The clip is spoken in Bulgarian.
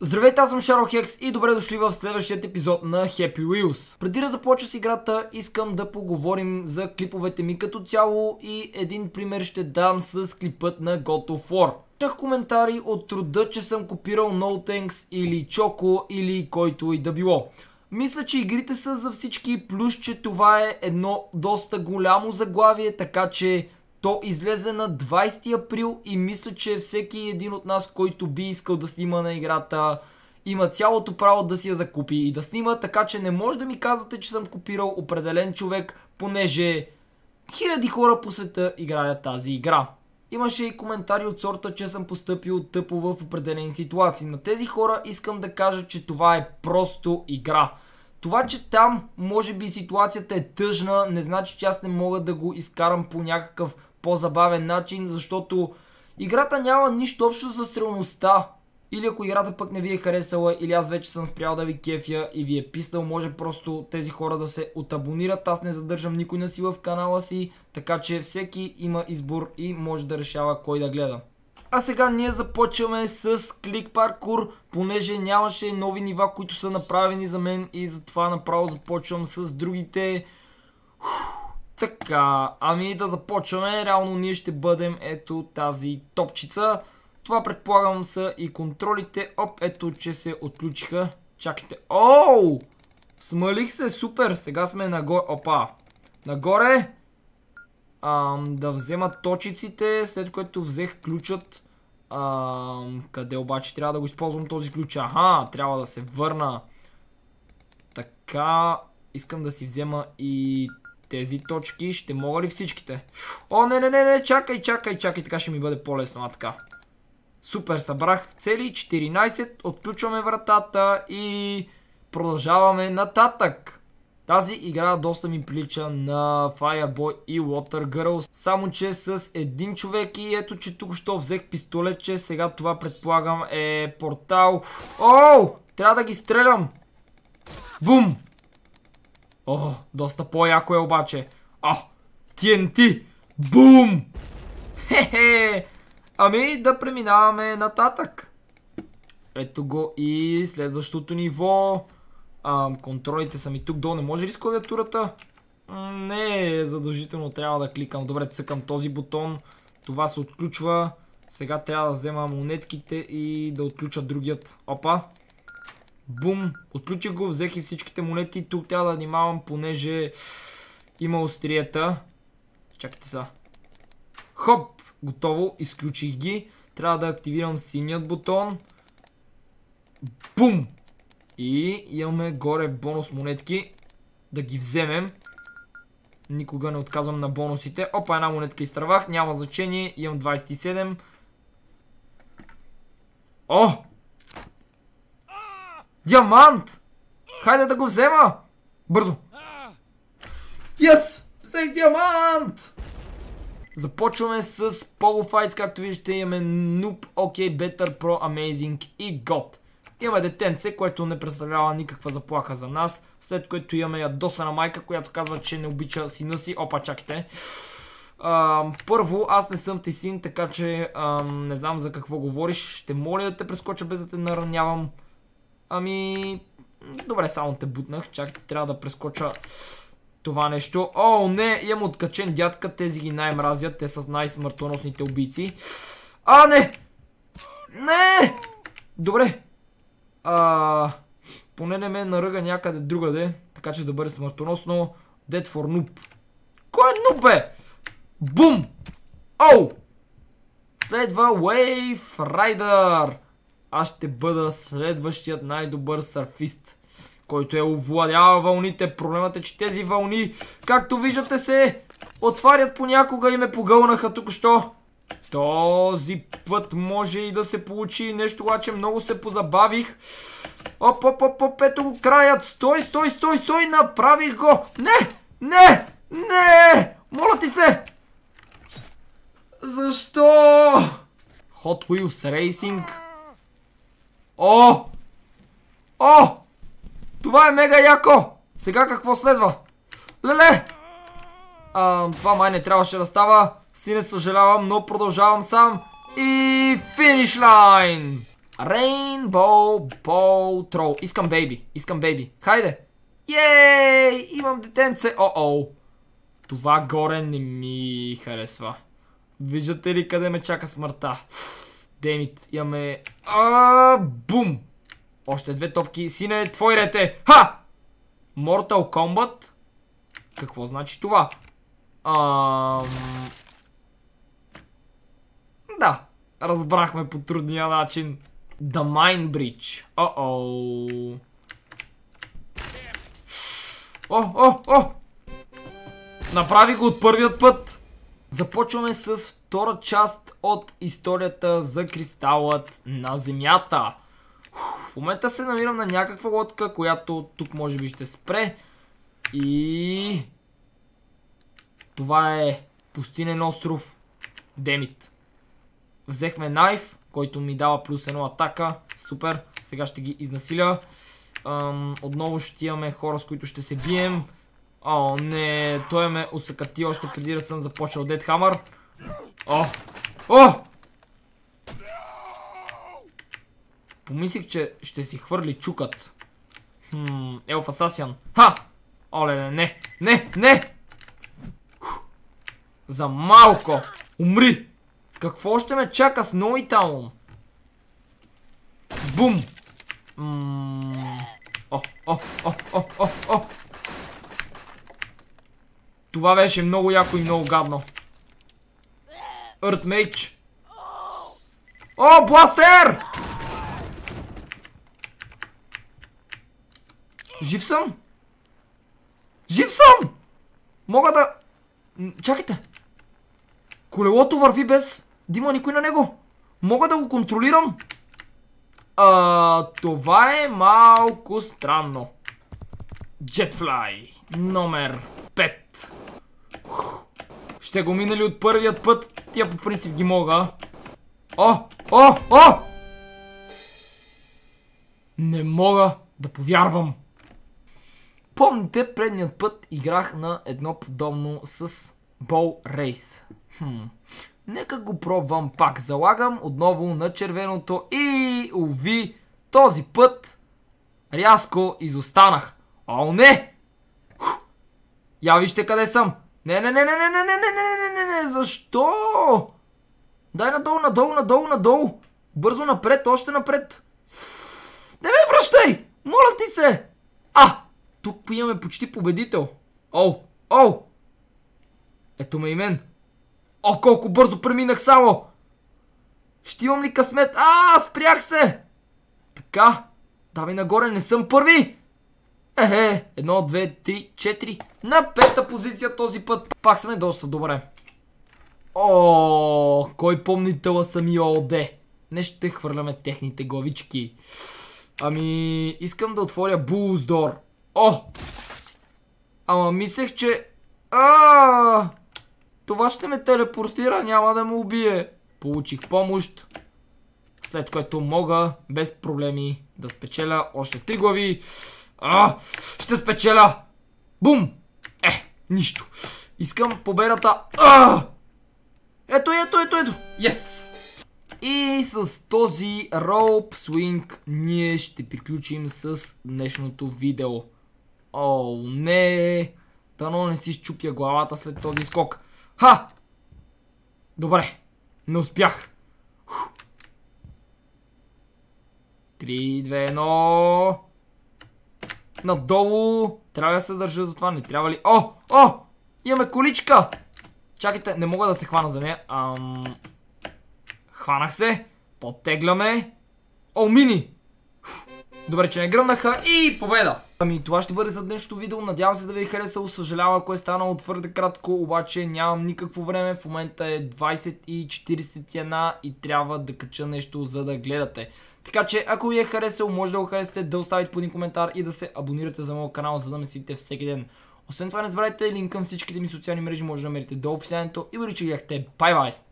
Здравейте, аз съм Шарл Хекс и добре дошли в следващият епизод на Happy Wheels. Преди да започна с играта, искам да поговорим за клиповете ми като цяло и един пример ще дам с клипът на God of War. Чах коментари от труда, че съм копирал No Thanks или Choco или който и да било. Мисля, че игрите са за всички, плюс, че това е едно доста голямо заглавие, така че то излезе на 20 април и мисля, че всеки един от нас, който би искал да снима на играта, има цялото право да си я закупи и да снима, така че не може да ми казвате, че съм купирал определен човек, понеже хиляди хора по света играят тази игра. Имаше и коментари от сорта, че съм поступил тъпо в определени ситуации. На тези хора искам да кажа, че това е просто игра. Това, че там може би ситуацията е тъжна, не значи, че аз не мога да го изкарам по някакъв по-забавен начин, защото играта няма нищо общо с реалността. Или ако играта пък не ви е харесала, или аз вече съм спрял да ви кефя и ви е писнал, може просто тези хора да се отабонират. Аз не задържам никой на си в канала си, така че всеки има избор и може да решава кой да гледа. А сега ние започваме с клик паркур, понеже нямаше нови нива, които са направени за мен и затова направо започвам с другите. Фух. Така, ами да започваме. Реално ние ще бъдем ето тази топчица. Това предполагам са и контролите. Оп, ето че се отключиха. Чакайте. Оу! Смалих се, супер! Сега сме нагоре. Опа! Нагоре! Ам, да взема точиците, след което взех ключът. Ам, къде обаче трябва да го използвам този ключ? Аха, трябва да се върна. Така, искам да си взема и тези точки ще мога ли всичките? О, не, не, не, не, чакай, чакай, чакай, така ще ми бъде по-лесно, а така. Супер, събрах цели 14, отключваме вратата и продължаваме нататък. Тази игра доста ми прилича на Fireboy и Water Girls, само че с един човек и ето че тук що взех пистолет, че сега това предполагам е портал. Оу! Трябва да ги стрелям! Бум! О, доста по-яко е обаче. А, TNT! Бум! Хе-хе! Ами да преминаваме нататък. Ето го и следващото ниво. контролите са ми тук долу. Не може ли с клавиатурата? Не, задължително трябва да кликам. Добре, цъкам този бутон. Това се отключва. Сега трябва да взема монетките и да отключа другият. Опа! Бум! Отключих го, взех и всичките монети. Тук трябва да внимавам, понеже има острията. Чакайте са. Хоп! Готово, изключих ги. Трябва да активирам синият бутон. Бум! И имаме горе бонус монетки. Да ги вземем. Никога не отказвам на бонусите. Опа, една монетка изтървах. Няма значение. Имам 27. О! Диамант! Хайде да го взема! Бързо! Йес! Взех диамант! Започваме с полуфайтс, както виждате имаме Noob, OK, Better, Pro, Amazing и God. Имаме детенце, което не представлява никаква заплаха за нас, след което имаме ядосана майка, която казва, че не обича сина си. Опа, чакайте. първо, аз не съм ти син, така че не знам за какво говориш. Ще моля да те прескоча без да те наранявам. Ами... Добре, само те бутнах. Чак трябва да прескоча това нещо. О, не! Имам откачен дядка. Тези ги най-мразят. Те са най-смъртоносните убийци. А, не! Не! Добре. А, поне не ме наръга някъде другаде. Така че да бъде смъртоносно. Dead for noob. Кой е noob, бе? Бум! Оу! Следва Wave Rider аз ще бъда следващият най-добър сърфист, който е овладява вълните. Проблемът е, че тези вълни, както виждате се, отварят понякога и ме погълнаха току-що. Този път може и да се получи нещо, обаче много се позабавих. Оп, оп, оп, оп, ето го краят. Стой, стой, стой, стой, направих го. Не, не, не, моля ти се. Защо? Hot Wheels Racing О! О! Това е мега яко! Сега какво следва? Леле! Ам, това май не трябваше да става. Си не съжалявам, но продължавам сам. И финиш лайн! Рейнбоу Боу Troll. Искам бейби, искам бейби. Хайде! Йей! Имам детенце! О-о! Това горе не ми харесва. Виждате ли къде ме чака смъртта? Демит, имаме... А, бум! Още две топки. Сине, твой ред е. Ха! Mortal Kombat? Какво значи това? Аммм... Да, разбрахме по трудния начин. The Mine Bridge. О-о. О, о, о! Направи го от първият път. Започваме с втора част от историята за кристалът на Земята. В момента се намирам на някаква лодка, която тук може би ще спре. И... Това е пустинен остров Демит. Взехме найф, който ми дава плюс едно атака. Супер. Сега ще ги изнасиля. отново ще имаме хора, с които ще се бием. О, не, той ме усъкати още преди да съм започнал Дедхамър. Хамър. О! О! Помислих, че ще си хвърли чукът. Хм, Елф Асасиан. Ха! Оле, не, не, не, не! За малко! Умри! Какво ще ме чака с Таун? Бум! Това беше много яко и много гадно. Earthmage. О, бластер! Жив съм! Жив съм! Мога да... Чакайте! Колелото върви без Дима никой на него. Мога да го контролирам. А, това е малко странно. Jetfly номер 5. Ще го минали от първият път тия по принцип ги мога. О! О! О! Не мога да повярвам. Помните, предният път играх на едно подобно с Бол Рейс. Хм. Нека го пробвам пак. Залагам отново на червеното и... уви Този път рязко изостанах. О, не! Ху! Я вижте къде съм. Не, не, не, не, не, не, не, не, не, не, не, не, защо? Дай надолу, надолу, надолу, надолу. Бързо напред, още напред. Не ме връщай! Моля ти се! А! Тук имаме почти победител. Оу! Оу! Ето ме и мен. О, колко бързо преминах само! Ще имам ли късмет? А, спрях се! Така. Давай нагоре, не съм първи! Ехе, едно, две, три, четири. На пета позиция този път. Пак сме доста добре. О, кой помни тъла сами ООД? Не ще хвърляме техните главички. Ами, искам да отворя Булздор. О! Ама мислех, че... А! Това ще ме телепортира, няма да ме убие. Получих помощ. След което мога без проблеми да спечеля още три глави. А, ще спечеля! Бум! Е, нищо. Искам победата. А! Ето, ето, ето, ето. Yes! И с този Rope Swing ние ще приключим с днешното видео. О, не! Тано не си щупя главата след този скок. Ха! Добре. Не успях. 3, 2, 1 надолу. Трябва да се държа за това. Не трябва ли? О! О! Имаме количка! Чакайте, не мога да се хвана за нея. Ам... Хванах се. Подтегляме. О, мини! Добре, че не гръмнаха и победа! Ами това ще бъде за днешното видео, надявам се да ви е харесало, съжалявам ако е станало твърде кратко, обаче нямам никакво време, в момента е 20.41 и трябва да кача нещо за да гледате. Така че, ако ви е харесало, може да го харесате, да оставите по един коментар и да се абонирате за моят канал, за да ме следите всеки ден. Освен това, не забравяйте линк към всичките ми социални мрежи, може да намерите долу в описанието и върши че гледахте. Бай-бай!